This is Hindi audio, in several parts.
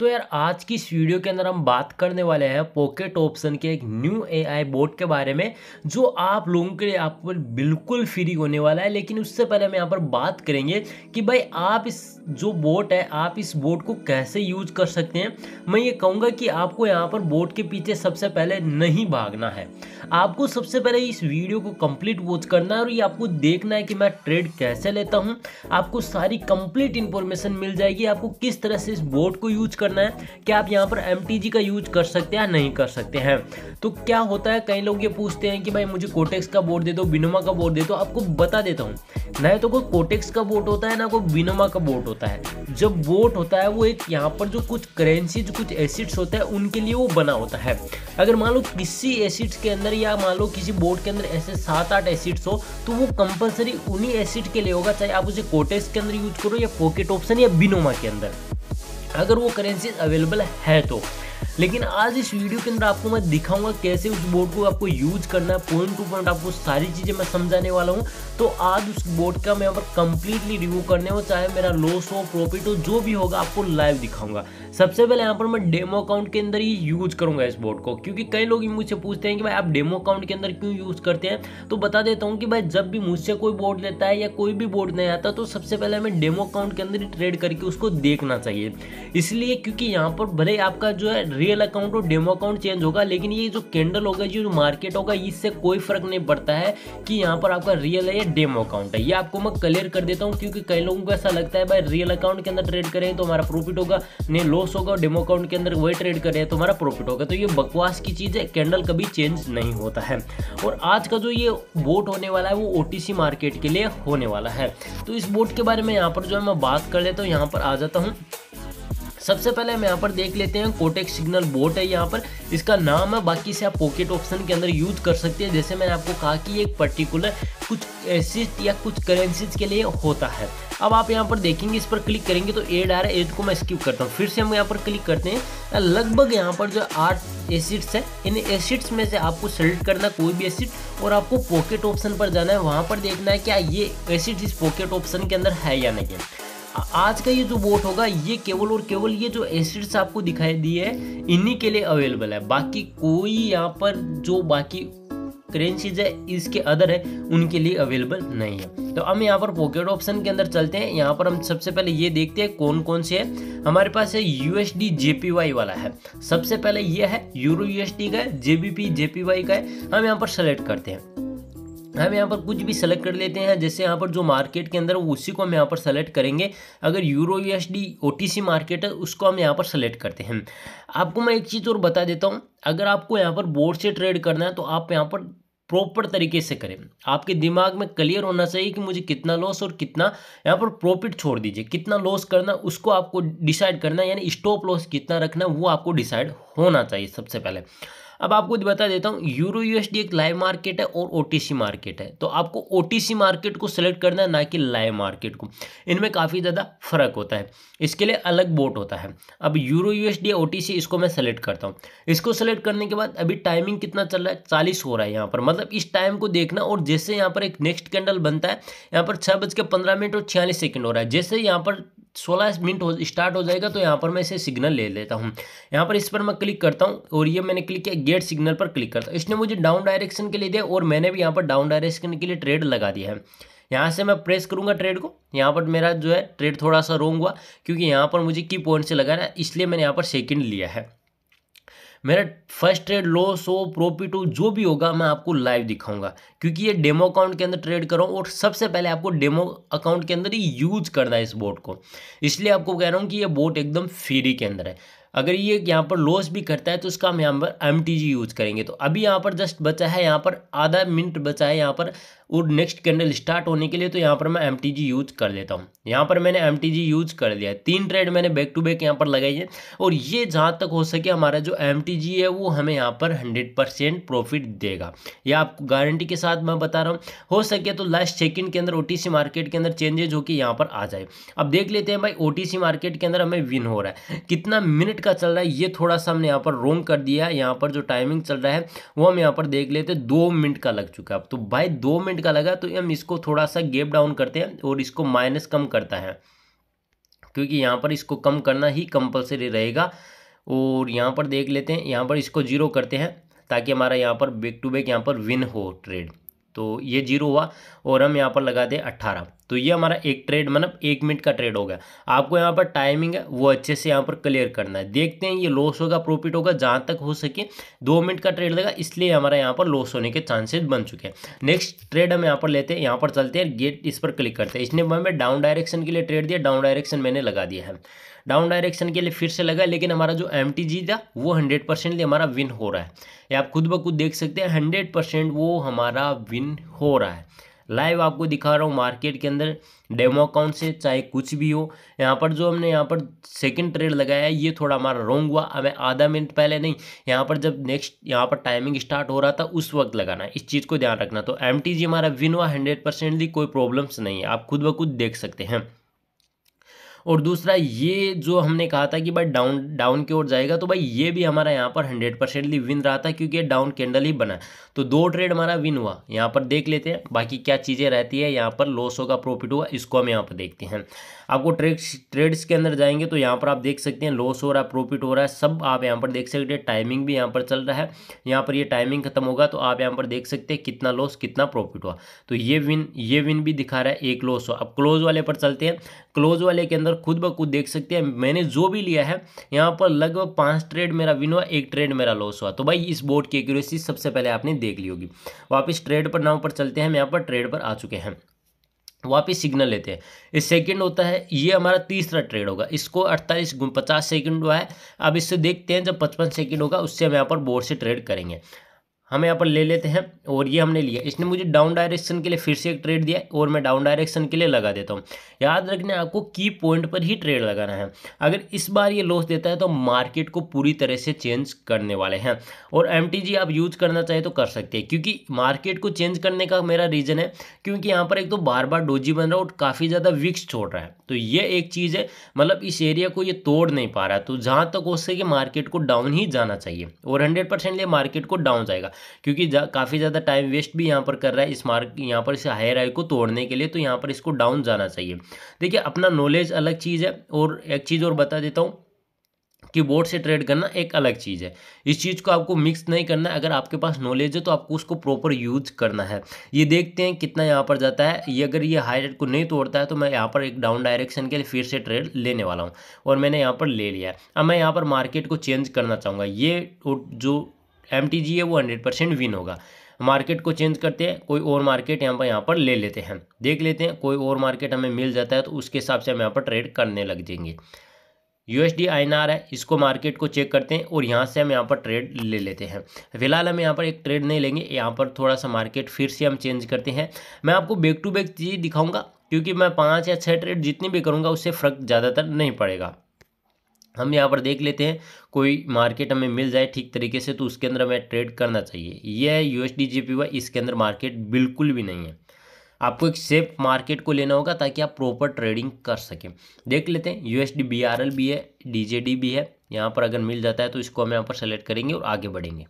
तो यार आज की इस वीडियो के अंदर हम बात करने वाले हैं पॉकेट ऑप्शन के एक न्यू एआई बोर्ड के बारे में जो आप लोगों के लिए आप पर बिल्कुल फ्री होने वाला है लेकिन उससे पहले हम यहाँ पर बात करेंगे कि भाई आप इस जो बोट है आप इस बोट को कैसे यूज कर सकते हैं मैं ये कहूँगा कि आपको यहाँ पर बोट के पीछे सबसे पहले नहीं भागना है आपको सबसे पहले इस वीडियो को कम्प्लीट वॉच करना है और ये आपको देखना है कि मैं ट्रेड कैसे लेता हूँ आपको सारी कम्प्लीट इन्फॉर्मेशन मिल जाएगी आपको किस तरह से इस बोट को यूज कर करना है कि आप यहाँ पर एम का यूज कर सकते हैं या नहीं कर सकते हैं तो क्या होता है कई लोग ये पूछते हैं कि भाई मुझे कोटेक्स का बोर्ड दे दो बिनोमा का बोर्ड दे दो आपको बता देता हूँ ना तो कोई कोटेक्स का बोर्ड होता है ना कोई बिनोमा का बोर्ड होता है जब बोर्ड होता है वो एक यहाँ पर जो कुछ करेंसी जो कुछ एसिड्स होता है उनके लिए वो बना होता है अगर मान लो किसी एसिड्स के अंदर या मान लो किसी बोर्ड के अंदर ऐसे सात आठ एसिड्स हो तो वो कंपलसरी उन्हीं एसिड के लिए होगा चाहे आप उसे कोटेक्स के अंदर यूज करो या पॉकेट ऑप्शन या बिनोमा के अंदर अगर वो करेंसी अवेलेबल है तो लेकिन आज इस वीडियो के अंदर आपको मैं दिखाऊंगा कैसे उस बोर्ड को आपको यूज करना है पॉइंट टू पॉइंट आपको सारी चीज़ें मैं समझाने वाला हूँ तो आज उस बोर्ड का मैं यहाँ पर कंप्लीटली रिव्यू करने हो चाहे मेरा लॉस हो प्रॉफिट हो जो भी होगा आपको लाइव दिखाऊंगा सबसे पहले यहाँ पर मैं डेमो अकाउंट के अंदर ही यूज करूंगा इस बोर्ड को क्योंकि कई लोग मुझसे पूछते हैं कि भाई आप डेमो अकाउंट के अंदर क्यों यूज करते हैं तो बता देता हूँ कि भाई जब भी मुझसे कोई बोर्ड लेता है या कोई भी बोर्ड नहीं आता तो सबसे पहले हमें डेमो अकाउंट के अंदर ही ट्रेड करके उसको देखना चाहिए इसलिए क्योंकि यहाँ पर भले आपका जो है रियल अकाउंट और डेमो अकाउंट चेंज होगा लेकिन ये जो कैंडल होगा जो मार्केट होगा इससे कोई फर्क नहीं पड़ता है कि यहाँ पर आपका रियल है या डेमो अकाउंट है ये आपको मैं क्लियर कर देता हूँ क्योंकि कई लोगों को ऐसा लगता है भाई रियल अकाउंट के अंदर ट्रेड करें तो हमारा प्रॉफिट होगा नहीं लॉस होगा और डेमो अकाउंट के अंदर वही ट्रेड करें तो हमारा प्रॉफिट होगा तो ये बकवास की चीज़ है कैंडल कभी चेंज नहीं होता है और आज का जो ये बोट होने वाला है वो ओ मार्केट के लिए होने वाला है तो इस बोट के बारे में यहाँ पर जो है मैं बात कर लेता हूँ यहाँ पर आ जाता हूँ सबसे पहले हम यहाँ पर देख लेते हैं कोटेक सिग्नल बोट है यहाँ पर इसका नाम है बाकी से आप पॉकेट ऑप्शन के अंदर यूज कर सकते हैं जैसे मैंने आपको कहा कि एक पर्टिकुलर कुछ एसिड या कुछ करेंसीज के लिए होता है अब आप यहाँ पर देखेंगे इस पर क्लिक करेंगे तो एड आ रहा है एड को मैं स्किप करता हूँ फिर से हम यहाँ पर क्लिक करते हैं लगभग यहाँ पर जो आठ एसिड्स है इन एसिड्स में से आपको सेलेक्ट करना कोई भी एसिड और आपको पॉकेट ऑप्शन पर जाना है वहाँ पर देखना है क्या ये एसिड इस पॉकेट ऑप्शन के अंदर है या नहीं आज का ये जो बोट होगा ये केवल और केवल ये जो एसिड्स आपको दिखाई दिए है इन्हीं के लिए अवेलेबल है बाकी कोई यहाँ पर जो बाकी करेंसीज है इसके अदर है उनके लिए अवेलेबल नहीं है तो हम यहाँ पर पॉकेट ऑप्शन के अंदर चलते हैं यहाँ पर हम सबसे पहले ये देखते हैं कौन कौन से है हमारे पास है यू एस वाला है सबसे पहले ये है यूरो यू का है जे का है हम यहाँ पर सेलेक्ट करते हैं हम यहाँ पर कुछ भी सेलेक्ट कर लेते हैं जैसे यहाँ पर जो मार्केट के अंदर उसी को हम यहाँ पर सेलेक्ट करेंगे अगर यूरो टी ओटीसी मार्केट है उसको हम यहाँ पर सेलेक्ट करते हैं आपको मैं एक चीज़ और बता देता हूँ अगर आपको यहाँ पर बोर्ड से ट्रेड करना है तो आप यहाँ पर प्रॉपर तरीके से करें आपके दिमाग में क्लियर होना चाहिए कि मुझे कितना लॉस और कितना यहाँ पर प्रॉफिट छोड़ दीजिए कितना लॉस करना उसको आपको डिसाइड करना यानी स्टॉप लॉस कितना रखना वो आपको डिसाइड होना चाहिए सबसे पहले अब आपको बता देता हूँ यूरो यूएसडी एक लाइव मार्केट है और ओटीसी मार्केट है तो आपको ओटीसी मार्केट को सिलेक्ट करना है ना कि लाइव मार्केट को इनमें काफ़ी ज़्यादा फर्क होता है इसके लिए अलग बोट होता है अब यूरो यूएसडी ओटीसी इसको मैं सेलेक्ट करता हूँ इसको सेलेक्ट करने के बाद अभी टाइमिंग कितना चल रहा है चालीस हो रहा है यहाँ पर मतलब इस टाइम को देखना और जैसे यहाँ पर एक नेक्स्ट कैंडल बनता है यहाँ पर छः बज के पंद्रह मिनट और छियालीस सेकेंड हो रहा है जैसे यहाँ पर सोलह मिनट हो स्टार्ट हो जाएगा तो यहाँ पर मैं इसे सिग्नल ले लेता हूँ यहाँ पर इस पर मैं क्लिक करता हूँ और ये मैंने क्लिक किया गेट सिग्नल पर क्लिक करता हूँ इसने मुझे डाउन डायरेक्शन के लिए दिया और मैंने भी यहाँ पर डाउन डायरेक्शन के लिए ट्रेड लगा दिया है यहाँ से मैं प्रेस करूँगा ट्रेड को यहाँ पर मेरा जो है ट्रेड थोड़ा सा रोंग हुआ क्योंकि यहाँ पर मुझे की पॉइंट से लगाना है इसलिए मैंने यहाँ पर सेकेंड लिया है मेरा फर्स्ट ट्रेड लो सो प्रॉफिट हो जो भी होगा मैं आपको लाइव दिखाऊंगा क्योंकि ये डेमो अकाउंट के अंदर ट्रेड करो और सबसे पहले आपको डेमो अकाउंट के अंदर ही यूज करना है इस बोट को इसलिए आपको कह रहा हूँ कि ये बोट एकदम फ्री के अंदर है अगर ये यहाँ पर लॉस भी करता है तो उसका हम यहाँ पर एम यूज़ करेंगे तो अभी यहाँ पर जस्ट बचा है यहाँ पर आधा मिनट बचा है यहाँ पर और नेक्स्ट कैंडल स्टार्ट होने के लिए तो यहाँ पर मैं एम यूज़ कर लेता हूँ यहाँ पर मैंने एम यूज़ कर दिया है तीन ट्रेड मैंने बैक टू बैक यहाँ पर लगाई है और ये जहाँ तक हो सके हमारा जो एम है वो हमें यहाँ पर हंड्रेड परसेंट प्रॉफिट देगा यह आपको गारंटी के साथ मैं बता रहा हूँ हो सके तो लास्ट सेकेंड के अंदर ओ मार्केट के अंदर चेंजेज होकर यहाँ पर आ जाए अब देख लेते हैं भाई ओ मार्केट के अंदर हमें विन हो रहा है कितना मिनट का चल रहा है ये थोड़ा सा हमने यहाँ पर रोंग कर दिया है यहाँ पर जो टाइमिंग चल रहा है वो हम यहाँ पर देख लेते हैं दो मिनट का लग चुका है अब तो भाई दो मिनट का लगा तो हम इसको थोड़ा सा गेप डाउन करते हैं और इसको माइनस कम करता है क्योंकि यहाँ पर इसको कम करना ही कंपलसरी रहेगा और यहाँ पर देख लेते हैं यहाँ पर इसको जीरो करते हैं ताकि हमारा यहाँ पर बैक टू बैक यहाँ पर विन हो ट्रेड तो ये जीरो हुआ और हम यहाँ पर लगा दें अट्ठारह तो ये हमारा एक ट्रेड मतलब एक मिनट का ट्रेड होगा आपको यहाँ पर टाइमिंग है वो अच्छे से यहाँ पर क्लियर करना है देखते हैं ये लॉस होगा प्रॉफिट होगा जहाँ तक हो सके दो मिनट का ट्रेड लगा इसलिए हमारा यहाँ पर लॉस होने के चांसेज बन चुके हैं नेक्स्ट ट्रेड हम यहाँ पर लेते हैं यहाँ पर चलते हैं गेट इस पर क्लिक करते हैं इसने हमें डाउन डायरेक्शन के लिए ट्रेड दिया डाउन डायरेक्शन मैंने लगा दिया है डाउन डायरेक्शन के लिए फिर से लगा लेकिन हमारा जो एम था वो हंड्रेड परसेंटली हमारा विन हो रहा है ये आप खुद ब खुद देख सकते हैं हंड्रेड परसेंट वो हमारा विन हो रहा है लाइव आपको दिखा रहा हूँ मार्केट के अंदर डेमो अकाउंट से चाहे कुछ भी हो यहाँ पर जो हमने यहाँ पर सेकंड ट्रेड लगाया है ये थोड़ा हमारा रॉन्ग हुआ हमें आधा मिनट पहले नहीं यहाँ पर जब नेक्स्ट यहाँ पर टाइमिंग स्टार्ट हो रहा था उस वक्त लगाना इस चीज़ को ध्यान रखना तो एम हमारा विन हुआ हंड्रेड परसेंटली कोई प्रॉब्लम्स नहीं है आप खुद ब खुद देख सकते हैं और दूसरा ये जो हमने कहा था कि भाई डाउन डाउन की ओर जाएगा तो भाई ये भी हमारा यहाँ पर हंड्रेड परसेंटली विन रहा था क्योंकि डाउन कैंडल ही बना तो दो ट्रेड हमारा विन हुआ यहाँ पर देख लेते हैं बाकी क्या चीज़ें रहती है यहाँ पर लॉस होगा प्रॉफिट हुआ इसको हम यहाँ पर देखते हैं आपको ट्रेड्स ट्रेड्स के अंदर जाएंगे तो यहाँ पर आप देख सकते हैं लॉस हो रहा है प्रॉफिट हो रहा है सब आप यहाँ पर देख सकते हैं टाइमिंग भी यहाँ पर चल रहा है यहाँ पर ये टाइमिंग खत्म होगा तो आप यहाँ पर देख सकते हैं कितना लॉस कितना प्रॉफिट हुआ तो ये विन ये विन भी दिखा रहा है एक लॉस हुआ अब क्लोज वाले पर चलते हैं क्लोज वाले के अंदर खुद ब खुद देख सकते हैं मैंने जो भी लिया है यहाँ पर लगभग पाँच ट्रेड मेरा विन हुआ एक ट्रेड मेरा लॉस हुआ तो भाई इस बोर्ड की एक्यूरेसी सबसे पहले आपने देख ली होगी वापस ट्रेड पर नाव पर चलते हैं हम यहाँ पर ट्रेड पर आ चुके हैं वापिस सिग्नल लेते हैं इस सेकंड होता है ये हमारा तीसरा ट्रेड होगा इसको 48 पचास सेकंड हुआ है अब इससे देखते हैं जब 55 सेकंड होगा उससे हम यहाँ पर बोर्ड से ट्रेड करेंगे हम यहाँ पर ले लेते हैं और ये हमने लिया इसने मुझे डाउन डायरेक्शन के लिए फिर से एक ट्रेड दिया और मैं डाउन डायरेक्शन के लिए लगा देता हूँ याद रखने आपको की पॉइंट पर ही ट्रेड लगाना है अगर इस बार ये लॉस देता है तो मार्केट को पूरी तरह से चेंज करने वाले हैं और एम आप यूज़ करना चाहे तो कर सकते हैं क्योंकि मार्केट को चेंज करने का मेरा रीज़न है क्योंकि यहाँ पर एक तो बार बार डोजी बन रहा है और काफ़ी ज़्यादा विक्स छोड़ रहा है तो ये एक चीज़ है मतलब इस एरिया को ये तोड़ नहीं पा रहा तो जहाँ तक हो सके मार्केट को डाउन ही जाना चाहिए और हंड्रेड परसेंट मार्केट को डाउन जाएगा क्योंकि जा, काफ़ी ज़्यादा टाइम वेस्ट भी यहाँ पर कर रहा है इस मार्क यहाँ पर इस हायर आई को तोड़ने के लिए तो यहाँ पर इसको डाउन जाना चाहिए देखिए अपना नॉलेज अलग चीज़ है और एक चीज़ और बता देता हूँ कि बोर्ड से ट्रेड करना एक अलग चीज़ है इस चीज़ को आपको मिक्स नहीं करना है अगर आपके पास नॉलेज है तो आपको उसको प्रॉपर यूज करना है ये देखते हैं कितना यहाँ पर जाता है ये अगर ये हाई रेट को नहीं तोड़ता है तो मैं यहाँ पर एक डाउन डायरेक्शन के लिए फिर से ट्रेड लेने वाला हूँ और मैंने यहाँ पर ले लिया अब मैं यहाँ पर मार्केट को चेंज करना चाहूँगा ये जो एम है वो हंड्रेड परसेंट विन होगा मार्केट को चेंज करते हैं कोई और मार्केट यहाँ पर यहाँ पर ले लेते हैं देख लेते हैं कोई और मार्केट हमें मिल जाता है तो उसके हिसाब से हम यहाँ पर ट्रेड करने लग जाएंगे यू एस डी आई है इसको मार्केट को चेक करते हैं और यहाँ से हम यहाँ पर ट्रेड ले लेते हैं फिलहाल हम यहाँ पर एक ट्रेड नहीं लेंगे यहाँ पर थोड़ा सा मार्केट फिर से हम चेंज करते हैं मैं आपको बैक टू बैक चीज़ दिखाऊंगा क्योंकि मैं पाँच या छः ट्रेड जितनी भी करूँगा उससे फ़र्क ज़्यादातर नहीं पड़ेगा हम यहाँ पर देख लेते हैं कोई मार्केट हमें मिल जाए ठीक तरीके से तो उसके अंदर हमें ट्रेड करना चाहिए यह है यू एस इसके अंदर मार्केट बिल्कुल भी नहीं है आपको एक सेफ मार्केट को लेना होगा ताकि आप प्रॉपर ट्रेडिंग कर सकें देख लेते हैं यू एस भी है डी भी है यहाँ पर अगर मिल जाता है तो इसको हम यहाँ पर सेलेक्ट करेंगे और आगे बढ़ेंगे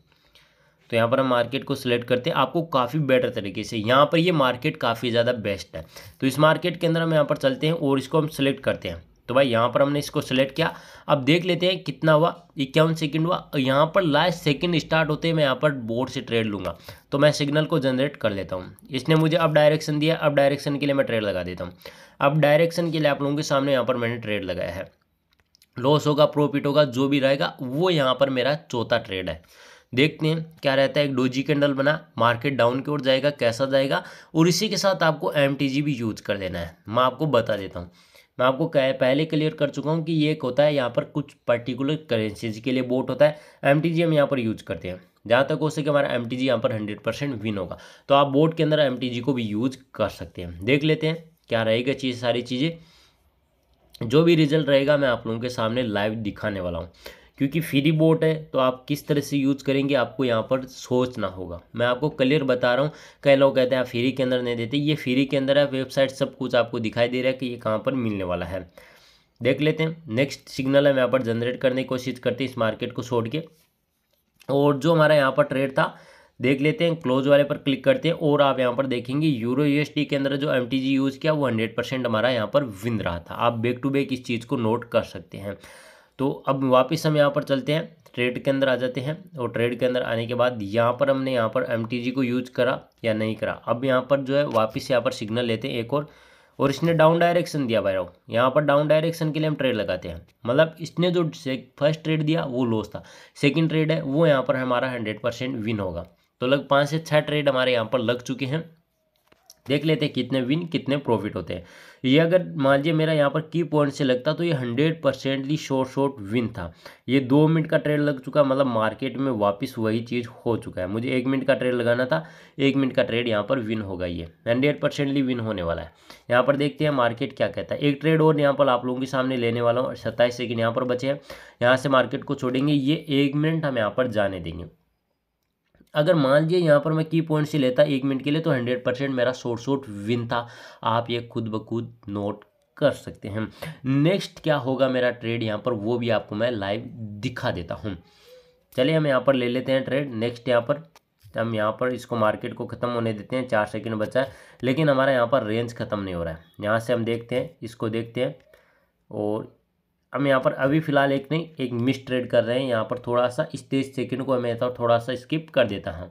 तो यहाँ पर हम मार्केट को सिलेक्ट करते हैं आपको काफ़ी बेटर तरीके से यहाँ पर ये मार्केट काफ़ी ज़्यादा बेस्ट है तो इस मार्केट के अंदर हम यहाँ पर चलते हैं और इसको हम सेलेक्ट करते हैं तो भाई यहाँ पर हमने इसको सेलेक्ट किया अब देख लेते हैं कितना हुआ इक्यावन सेकंड हुआ और यहाँ पर लास्ट सेकंड स्टार्ट होते हैं मैं यहाँ पर बोर्ड से ट्रेड लूँगा तो मैं सिग्नल को जनरेट कर लेता हूँ इसने मुझे अब डायरेक्शन दिया अब डायरेक्शन के लिए मैं ट्रेड लगा देता हूँ अब डायरेक्शन के लिए आप लोगों के सामने यहाँ पर मैंने ट्रेड लगाया है लॉस होगा प्रॉफिट होगा जो भी रहेगा वो यहाँ पर मेरा चौथा ट्रेड है देखते हैं क्या रहता है एक डोजी कैंडल बना मार्केट डाउन की ओर जाएगा कैसा जाएगा और इसी के साथ आपको एम भी यूज़ कर देना है मैं आपको बता देता हूँ मैं आपको कह पहले क्लियर कर चुका हूँ कि ये एक होता है यहाँ पर कुछ पर्टिकुलर करेंसीज के लिए बोट होता है एम हम यहाँ पर यूज करते हैं जहाँ तक हो सके हमारा एम टी यहाँ पर हंड्रेड परसेंट विन होगा तो आप बोट के अंदर एम को भी यूज कर सकते हैं देख लेते हैं क्या रहेगा चीज़ सारी चीज़ें जो भी रिजल्ट रहेगा मैं आप लोगों के सामने लाइव दिखाने वाला हूँ क्योंकि फ्री बोट है तो आप किस तरह से यूज करेंगे आपको यहाँ पर सोचना होगा मैं आपको क्लियर बता रहा हूँ कई लोग कहते हैं आप फ्री के अंदर नहीं देते ये फ्री के अंदर है वेबसाइट सब कुछ आपको दिखाई दे रहा है कि ये कहाँ पर मिलने वाला है देख लेते हैं नेक्स्ट सिग्नल है यहाँ पर जनरेट करने की कोशिश करते हैं इस मार्केट को छोड़ के और जो हमारा यहाँ पर ट्रेड था देख लेते हैं क्लोज वाले पर क्लिक करते हैं और आप यहाँ पर देखेंगे यूरो यूएसडी के अंदर जो एम यूज़ किया वो हंड्रेड परसेंट हमारा यहाँ पर विन रहा था आप बैक टू बैक इस चीज़ को नोट कर सकते हैं तो अब वापस हम यहाँ पर चलते हैं ट्रेड के अंदर आ जाते हैं और ट्रेड के अंदर आने के बाद यहाँ पर हमने यहाँ पर एम को यूज करा या नहीं करा अब यहाँ पर जो है वापस यहाँ पर सिग्नल लेते हैं एक और और इसने डाउन डायरेक्शन दिया भाई यहाँ पर डाउन डायरेक्शन के लिए हम ट्रेड लगाते हैं मतलब इसने जो फर्स्ट ट्रेड दिया वो लॉस था सेकेंड ट्रेड है वो यहाँ पर हमारा हंड्रेड परसेंट विन होगा तो लग पाँच से छः ट्रेड हमारे यहाँ पर लग चुके हैं देख लेते हैं कितने विन कितने प्रॉफिट होते हैं ये अगर मान लीजिए मेरा यहाँ पर की पॉइंट से लगता तो ये hundred percently short short win था ये दो मिनट का ट्रेड लग चुका मतलब मार्केट में वापस वही चीज़ हो चुका है मुझे एक मिनट का ट्रेड लगाना था एक मिनट का ट्रेड यहाँ पर विन होगा ये हंड्रेड परसेंटली विन होने वाला है यहाँ पर देखते हैं मार्केट क्या कहता है एक ट्रेड और यहाँ पर आप लोगों के सामने लेने वाला हूँ सत्ताईस सेकेंड यहाँ पर बचे हैं यहाँ से मार्केट को छोड़ेंगे ये एक मिनट हम यहाँ पर जाने देंगे अगर मान लीजिए यहाँ पर मैं की पॉइंट से लेता एक मिनट के लिए तो हंड्रेड परसेंट मेरा शॉर्ट शॉर्ट विन था आप ये खुद ब खुद नोट कर सकते हैं नेक्स्ट क्या होगा मेरा ट्रेड यहाँ पर वो भी आपको मैं लाइव दिखा देता हूँ चलिए हम यहाँ पर ले लेते हैं ट्रेड नेक्स्ट यहाँ पर हम यहाँ पर इसको मार्केट को ख़त्म होने देते हैं चार सेकेंड बचा है लेकिन हमारा यहाँ पर रेंज ख़त्म नहीं हो रहा है यहाँ से हम देखते हैं इसको देखते हैं और हम यहाँ पर अभी फ़िलहाल एक नहीं एक मिस ट्रेड कर रहे हैं यहाँ पर थोड़ा सा इस तेईस सेकेंड को मैं तो थोड़ा सा स्किप कर देता हूँ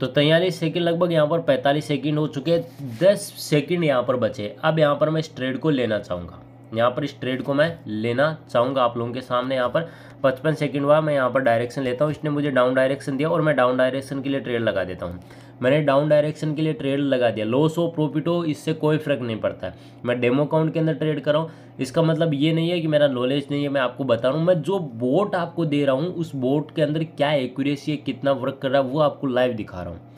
तो तैयारी सेकंड लगभग यहाँ पर पैंतालीस सेकंड हो चुके हैं दस सेकंड यहाँ पर बचे अब यहाँ पर मैं इस ट्रेड को लेना चाहूँगा यहाँ पर इस ट्रेड को मैं लेना चाहूँगा आप लोगों के सामने यहाँ पर पचपन सेकंड हुआ मैं यहाँ पर डायरेक्शन लेता हूँ इसने मुझे डाउन डायरेक्शन दिया और मैं डाउन डायरेक्शन के लिए ट्रेड लगा देता हूँ मैंने डाउन डायरेक्शन के लिए ट्रेड लगा दिया लॉस हो प्रॉफिट हो इससे कोई फर्क नहीं पड़ता है मैं डेमो अकाउंट के अंदर ट्रेड कर रहा हूँ इसका मतलब ये नहीं है कि मेरा नॉलेज नहीं है मैं आपको बता रहा हूँ मैं जो बोट आपको दे रहा हूँ उस बोट के अंदर क्या एक्यूरेसी है कितना वर्क कर रहा है वो आपको लाइव दिखा रहा हूँ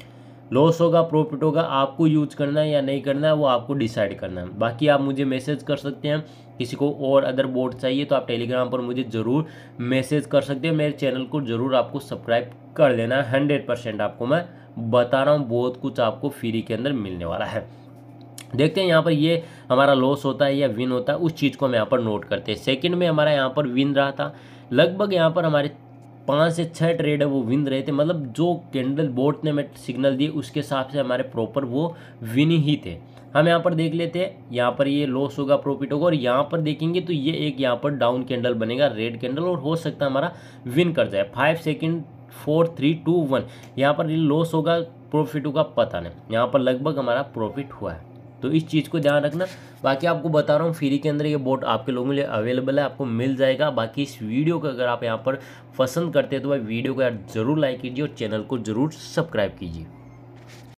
लॉस होगा प्रॉफिट होगा आपको यूज करना है या नहीं करना है वो आपको डिसाइड करना है बाकी आप मुझे मैसेज कर सकते हैं किसी को और अदर बोर्ड चाहिए तो आप टेलीग्राम पर मुझे ज़रूर मैसेज कर सकते हैं मेरे चैनल को ज़रूर आपको सब्सक्राइब कर लेना हंड्रेड परसेंट आपको मैं बता रहा हूँ बहुत कुछ आपको फ्री के अंदर मिलने वाला है देखते हैं यहाँ पर ये हमारा लॉस होता है या विन होता है उस चीज़ को हम यहाँ पर नोट करते हैं सेकंड में हमारा यहाँ पर विन रहा था लगभग यहाँ पर हमारे पाँच से छः ट्रेड है वो विन रहे थे मतलब जो कैंडल बोर्ड ने हमें सिग्नल दिए उसके हिसाब से हमारे प्रॉपर वो विन ही थे हम यहाँ पर देख लेते हैं यहाँ पर ये लॉस होगा प्रॉफिट होगा और यहाँ पर देखेंगे तो ये एक यहाँ पर डाउन कैंडल बनेगा रेड कैंडल और हो सकता है हमारा विन कर जाए five second four three two one यहाँ पर लॉस होगा प्रॉफिट होगा पता नहीं यहाँ पर लगभग हमारा प्रॉफिट हुआ है तो इस चीज़ को ध्यान रखना बाकी आपको बता रहा हूँ फ्री के अंदर ये बोट आपके लोगों के लिए अवेलेबल है आपको मिल जाएगा बाकी इस वीडियो को अगर आप यहाँ पर पसंद करते हैं तो भाई वीडियो को यार जरूर लाइक कीजिए और चैनल को जरूर सब्सक्राइब कीजिए